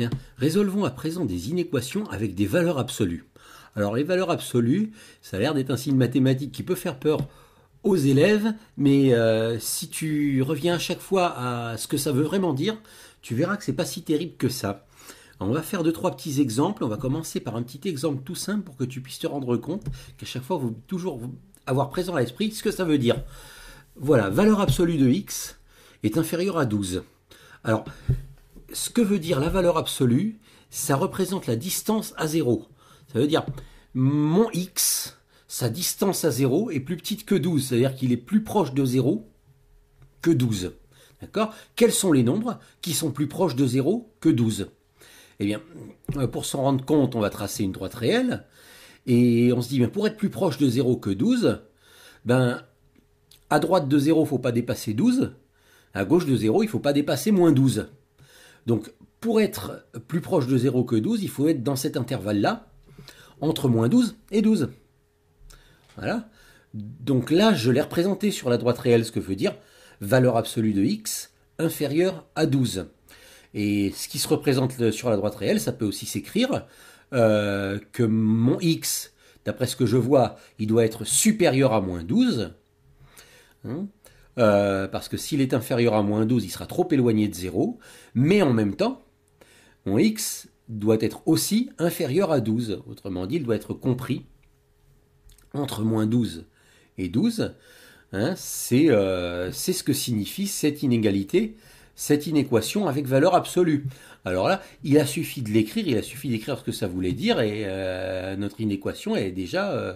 Eh résolvons à présent des inéquations avec des valeurs absolues. Alors les valeurs absolues, ça a l'air d'être un signe mathématique qui peut faire peur aux élèves, mais euh, si tu reviens à chaque fois à ce que ça veut vraiment dire, tu verras que c'est pas si terrible que ça. On va faire deux, trois petits exemples. On va commencer par un petit exemple tout simple pour que tu puisses te rendre compte qu'à chaque fois, vous toujours avoir présent à l'esprit ce que ça veut dire. Voilà, valeur absolue de x est inférieure à 12. Alors, ce que veut dire la valeur absolue, ça représente la distance à zéro. Ça veut dire mon x, sa distance à zéro est plus petite que 12, c'est-à-dire qu'il est plus proche de zéro que 12. D'accord Quels sont les nombres qui sont plus proches de zéro que 12 Eh bien, euh, pour s'en rendre compte, on va tracer une droite réelle. Et on se dit, pour être plus proche de 0 que 12, ben, à droite de 0, il ne faut pas dépasser 12. À gauche de 0, il ne faut pas dépasser moins 12. Donc pour être plus proche de 0 que 12, il faut être dans cet intervalle-là, entre moins 12 et 12. Voilà. Donc là, je l'ai représenté sur la droite réelle, ce que veut dire valeur absolue de x inférieure à 12. Et ce qui se représente sur la droite réelle, ça peut aussi s'écrire euh, que mon x, d'après ce que je vois, il doit être supérieur à moins 12. Euh, parce que s'il est inférieur à moins 12, il sera trop éloigné de 0, mais en même temps, mon x doit être aussi inférieur à 12, autrement dit, il doit être compris entre moins 12 et 12, hein, euh, c'est ce que signifie cette inégalité cette inéquation avec valeur absolue. Alors là, il a suffi de l'écrire, il a suffi d'écrire ce que ça voulait dire, et euh, notre inéquation est déjà, euh,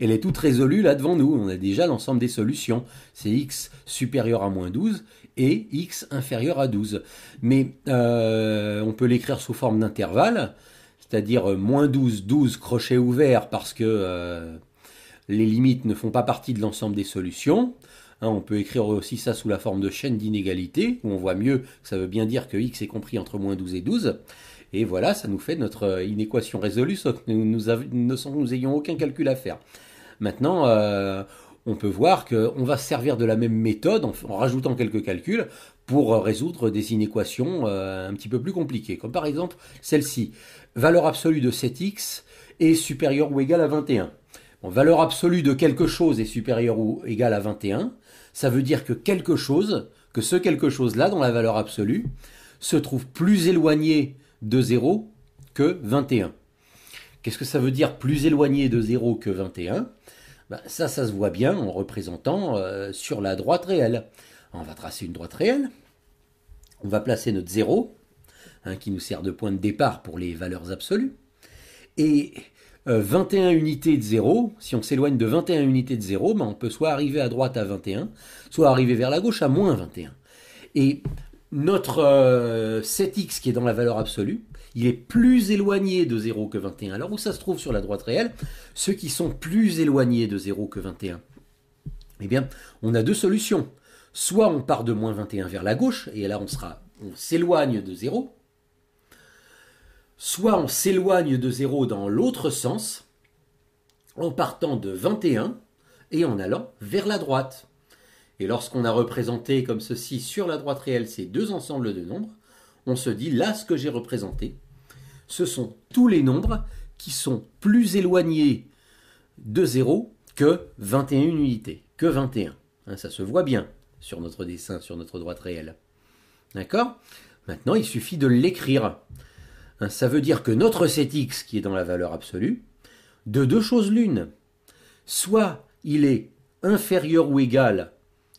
elle est toute résolue là devant nous. On a déjà l'ensemble des solutions. C'est x supérieur à moins 12 et x inférieur à 12. Mais euh, on peut l'écrire sous forme d'intervalle, c'est-à-dire moins 12, 12, crochet ouvert, parce que les limites ne font pas partie de l'ensemble des solutions. Hein, on peut écrire aussi ça sous la forme de chaîne d'inégalité, où on voit mieux que ça veut bien dire que x est compris entre moins 12 et 12. Et voilà, ça nous fait notre inéquation euh, résolue, sauf que nous, nous, ayons aucun calcul à faire. Maintenant, euh, on peut voir qu'on va se servir de la même méthode en, rajoutant quelques calculs pour euh, résoudre des inéquations un petit peu plus compliquées, comme par exemple celle-ci. Valeur absolue de 7x est supérieure ou égale à 21 valeur absolue de quelque chose est supérieure ou égale à 21. Ça veut dire que quelque chose, que ce quelque chose-là, dans la valeur absolue, se trouve plus éloigné de 0 que 21. Qu'est-ce que ça veut dire plus éloigné de 0 que 21 ben, Ça, ça se voit bien en représentant euh, sur la droite réelle. On va tracer une droite réelle. On va placer notre 0, hein, qui nous sert de point de départ pour les valeurs absolues. Et 21 euh, unités de 0. Si on s'éloigne de 21 unités de 0, ben, on peut soit arriver à droite à 21, soit arriver vers la gauche à moins 21. Et notre 7x euh, qui est dans la valeur absolue, il est plus éloigné de 0 que 21. Alors où ça se trouve sur la droite réelle Ceux qui sont plus éloignés de 0 que 21. Eh bien, on a deux solutions. Soit on part de moins 21 vers la gauche, et là on sera, on s'éloigne de 0, soit on s'éloigne de 0 dans l'autre sens, en partant de 21 et en allant vers la droite. Et lorsqu'on a représenté comme ceci sur la droite réelle ces deux ensembles de nombres, on se dit là ce que j'ai représenté, ce sont tous les nombres qui sont plus éloignés de 0 que 21 unités, que 21. Hein, ça se voit bien sur notre dessin, sur notre droite réelle. D'accord Maintenant, il suffit de l'écrire. Hein, ça veut dire que notre 7x qui est dans la valeur absolue, de deux choses l'une. Soit il est inférieur ou égal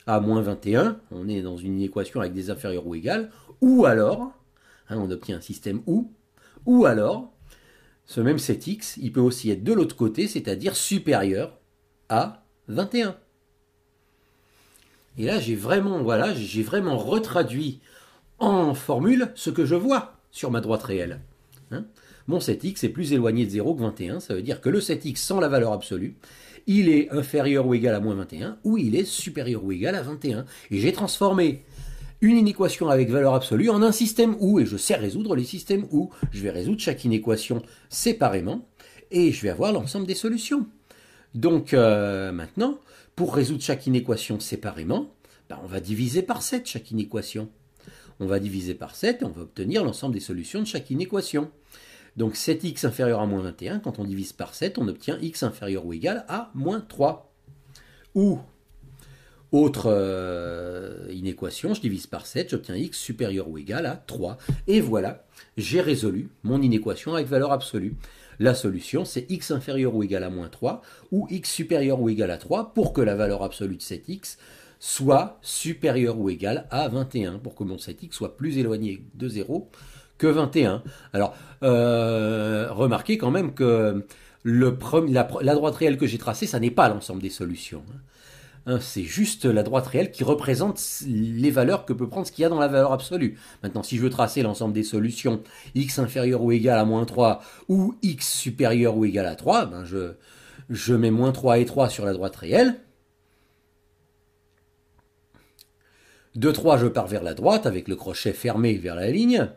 à moins 21, on est dans une équation avec des inférieurs ou égales, ou alors, hein, on obtient un système ou, ou alors, ce même 7x, il peut aussi être de l'autre côté, c'est-à-dire supérieur à 21. Et là, j'ai vraiment, voilà, j'ai vraiment retraduit en formule ce que je vois sur ma droite réelle. Hein. Mon 7x est plus éloigné de 0 que 21, ça veut dire que le 7x sans la valeur absolue, il est inférieur ou égal à moins 21, ou il est supérieur ou égal à 21. Et j'ai transformé une inéquation avec valeur absolue en un système OU, et je sais résoudre les systèmes OU. Je vais résoudre chaque inéquation séparément, et je vais avoir l'ensemble des solutions. Donc euh, maintenant, pour résoudre chaque inéquation séparément, ben, on va diviser par 7 chaque inéquation on va diviser par 7 et on va obtenir l'ensemble des solutions de chaque inéquation. Donc 7x inférieur à moins 21, quand on divise par 7, on obtient x inférieur ou égal à moins 3. Ou, autre euh, inéquation, je divise par 7, j'obtiens x supérieur ou égal à 3. Et voilà, j'ai résolu mon inéquation avec valeur absolue. La solution, c'est x inférieur ou égal à moins 3 ou x supérieur ou égal à 3 pour que la valeur absolue de 7x soit supérieur ou égal à 21 pour que mon 7x soit plus éloigné de 0 que 21. Alors, euh, remarquez quand même que la, droite réelle que j'ai tracée, ça n'est pas l'ensemble des solutions. Hein. Hein, c'est juste la droite réelle qui représente les valeurs que peut prendre ce qu'il y a dans la valeur absolue. Maintenant, si je veux tracer l'ensemble des solutions x inférieur ou égal à moins 3 ou x supérieur ou égal à 3, ben je, je mets moins 3 et 3 sur la droite réelle, 2-3, je pars vers la droite avec le crochet fermé vers la ligne.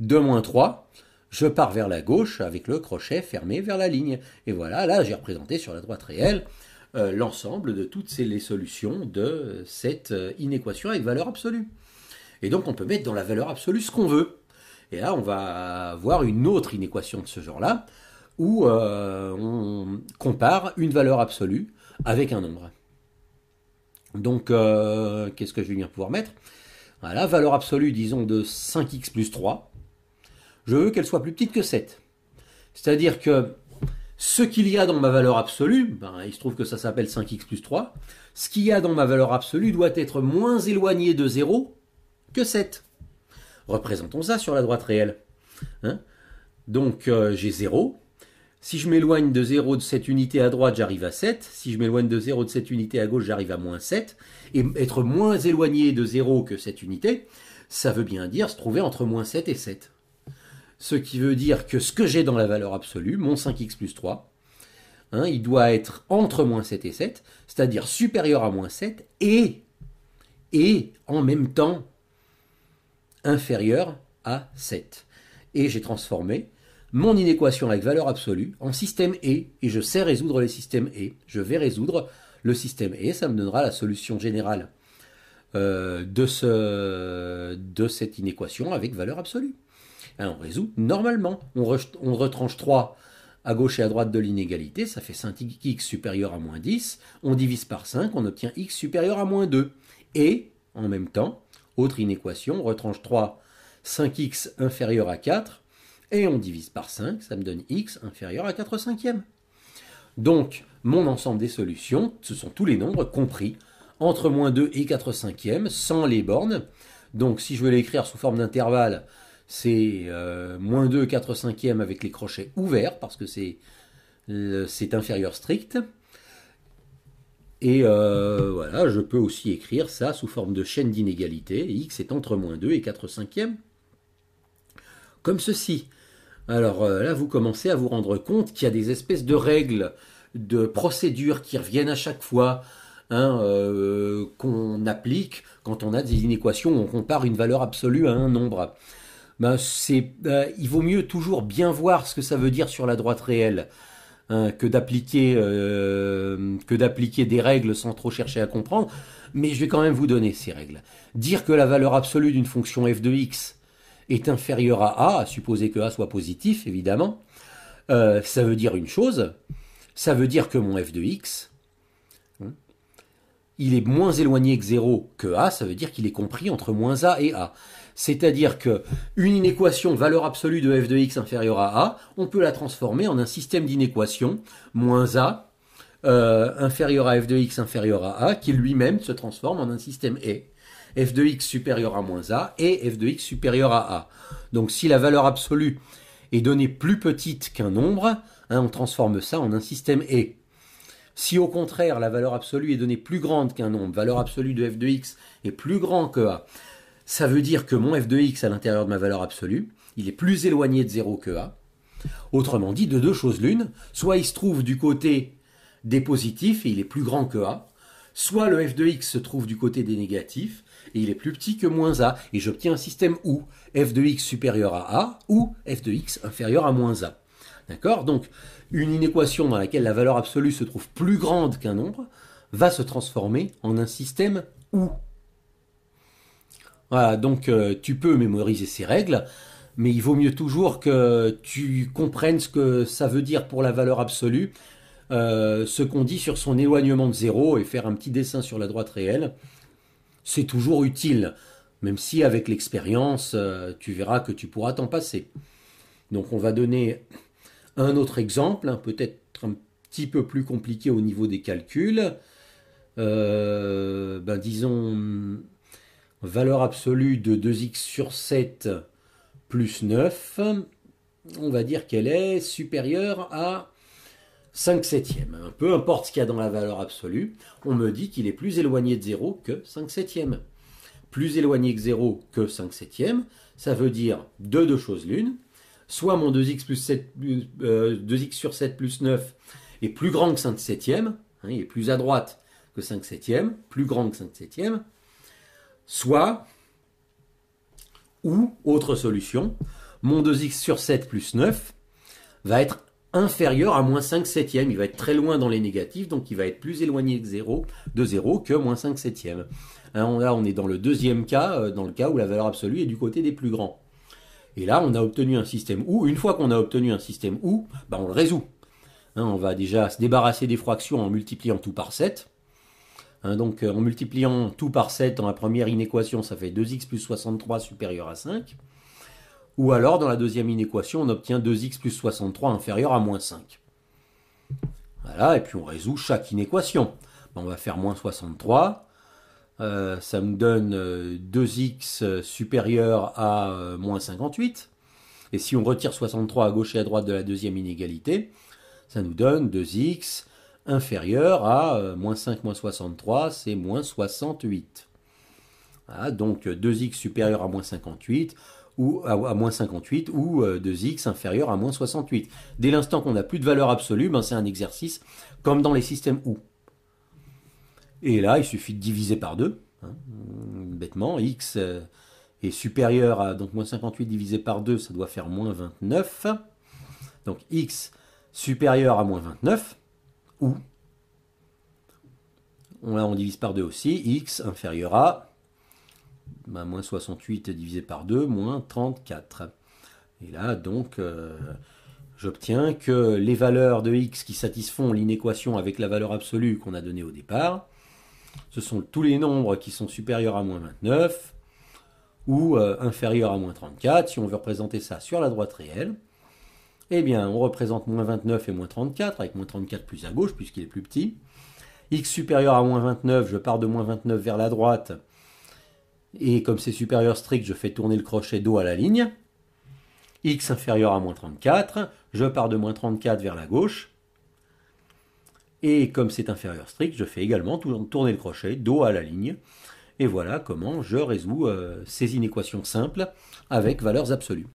2-3, je pars vers la gauche avec le crochet fermé vers la ligne. Et voilà, là j'ai représenté sur la droite réelle euh, l'ensemble de toutes les solutions de cette euh, inéquation avec valeur absolue. Et donc on peut mettre dans la valeur absolue ce qu'on veut. Et là on va avoir une autre inéquation de ce genre-là où euh, on compare une valeur absolue avec un nombre. Donc, euh, qu'est-ce que je vais venir pouvoir mettre Voilà, valeur absolue, disons, de 5x plus 3. Je veux qu'elle soit plus petite que 7. C'est-à-dire que ce qu'il y a dans ma valeur absolue, ben, il se trouve que ça s'appelle 5x plus 3, ce qu'il y a dans ma valeur absolue doit être moins éloigné de 0 que 7. Représentons ça sur la droite réelle. Hein. Donc, euh, j'ai 0, si je m'éloigne de 0 de cette unité à droite, j'arrive à 7. Si je m'éloigne de 0 de cette unité à gauche, j'arrive à moins 7. Et être moins éloigné de 0 que cette unité, ça veut bien dire se trouver entre moins 7 et 7. Ce qui veut dire que ce que j'ai dans la valeur absolue, mon 5x plus 3, hein, il doit être entre moins 7 et 7, c'est-à-dire supérieur à moins 7 et, et en même temps inférieur à 7. Et j'ai transformé mon inéquation avec valeur absolue en système E, et je sais résoudre les systèmes E. Je vais résoudre le système E, ça me donnera la solution générale euh, de, ce, de cette inéquation avec valeur absolue. Hein, on résout normalement. On, on retranche 3 à gauche et à droite de l'inégalité, ça fait 5x supérieur à moins 10, on divise par 5, on obtient x supérieur à moins 2. Et, en même temps, autre inéquation, on retranche 3, 5x inférieur à 4, et on divise par 5, ça me donne x inférieur à 4 cinquièmes. Donc, mon ensemble des solutions, ce sont tous les nombres compris entre moins 2 et 4 cinquièmes, sans les bornes. Donc, si je veux l'écrire sous forme d'intervalle, c'est euh, moins 2, 4 cinquièmes avec les crochets ouverts, parce que c'est inférieur strict. Et euh, voilà, je peux aussi écrire ça sous forme de chaîne d'inégalité. X est entre moins 2 et 4 cinquièmes. Comme ceci. Alors euh, là, vous commencez à vous rendre compte qu'il y a des espèces de règles, de procédures qui reviennent à chaque fois, hein, euh, qu'on applique quand on a des inéquations, où on compare une valeur absolue à un nombre. Ben, euh, il vaut mieux toujours bien voir ce que ça veut dire sur la droite réelle hein, que d'appliquer que d'appliquer des règles sans trop chercher à comprendre. Mais je vais quand même vous donner ces règles. Dire que la valeur absolue d'une fonction f de x est inférieur à A, à supposer que A soit positif, évidemment, euh, ça veut dire une chose, ça veut dire que mon f de x, hein, il est moins éloigné que 0 que A, ça veut dire qu'il est compris entre moins A et A. C'est-à-dire que une inéquation valeur absolue de f de x inférieure à A, on peut la transformer en un système d'inéquations moins A euh, inférieur à f de x inférieur à a, qui lui-même se transforme en un système E. f de x supérieur à moins a et f de x supérieur à a. Donc si la valeur absolue est donnée plus petite qu'un nombre, hein, on transforme ça en un système E. Si au contraire la valeur absolue est donnée plus grande qu'un nombre, valeur absolue de f de x est plus grand que a, ça veut dire que mon f de x à l'intérieur de ma valeur absolue, il est plus éloigné de 0 que a. Autrement dit, de deux choses l'une, soit il se trouve du côté des positifs et il est plus grand que A, soit le f de x se trouve du côté des négatifs et il est plus petit que moins a, et j'obtiens un système où f de x supérieur à a ou f de x inférieur à moins a. D'accord Donc, une inéquation dans laquelle la valeur absolue se trouve plus grande qu'un nombre va se transformer en un système où. Voilà, donc euh, tu peux mémoriser ces règles, mais il vaut mieux toujours que tu comprennes ce que ça veut dire pour la valeur absolue euh, ce qu'on dit sur son éloignement de zéro et faire un petit dessin sur la droite réelle, c'est toujours utile, même si avec l'expérience, euh, tu verras que tu pourras t'en passer. Donc on va donner un autre exemple, hein, peut-être un petit peu plus compliqué au niveau des calculs. Euh, ben, disons, valeur absolue de 2x sur 7 plus 9, on va dire qu'elle est supérieure à 5 septième, hein. Peu importe ce qu'il y a dans la valeur absolue, on me dit qu'il est plus éloigné de 0 que 5 septièmes. Plus éloigné que 0 que 5 septièmes, ça veut dire deux, choses l'une. Soit mon 2x, 7, 2x sur 7 plus 9 est plus grand que 5 septième, hein, il est plus à droite que 5 septièmes, plus grand que 5 septième, Soit, ou autre solution, mon 2x sur 7 plus 9 va être inférieur à moins 5 septièmes. Il va être très loin dans les négatifs, donc il va être plus éloigné de 0, 0 que moins 5 septièmes. Hein, là, on est dans le deuxième cas, euh, dans le cas où la valeur absolue est du côté des plus grands. Et là, on a obtenu un système OU. Une fois qu'on a obtenu un système OU, bah, on le résout. Hein, on va déjà se débarrasser des fractions en multipliant tout par 7. Hein, donc euh, en multipliant tout par 7 dans la première inéquation, ça fait 2x plus 63 supérieur à 5. Ou alors, dans la deuxième inéquation, on obtient 2x plus 63 inférieur à moins 5. Voilà, et puis on résout chaque inéquation. on va faire moins 63. Euh, ça me donne 2x euh, euh, supérieur à moins 58. Et si on retire 63 à gauche et à droite de la deuxième inégalité, ça nous donne 2x inférieur à moins 5 moins 63, c'est moins 68. Voilà, donc 2x supérieur à moins 58, ou à, moins 58 ou 2x euh, inférieur à moins 68. Dès l'instant qu'on n'a plus de valeur absolue, ben, c'est un exercice comme dans les systèmes OU. Et là, il suffit de diviser par 2, hein, bêtement, x euh, est supérieur à, donc moins 58 divisé par 2, ça doit faire moins 29, donc x supérieur à moins 29, ou, là on divise par 2 aussi, x inférieur à bah, moins 68 divisé par 2, moins 34. Et là, donc, euh, j'obtiens que les valeurs de x qui satisfont l'inéquation avec la valeur absolue qu'on a donnée au départ, ce sont tous les nombres qui sont supérieurs à moins 29 ou euh, inférieurs à moins 34, si on veut représenter ça sur la droite réelle. Eh bien, on représente moins 29 et moins 34, avec moins 34 plus à gauche, puisqu'il est plus petit. x supérieur à moins 29, je pars de moins 29 vers la droite, et comme c'est supérieur strict, je fais tourner le crochet dos à la ligne. X inférieur à moins 34, je pars de moins 34 vers la gauche. Et comme c'est inférieur strict, je fais également tourner le crochet dos à la ligne. Et voilà comment je résous euh, ces inéquations simples avec valeurs absolues.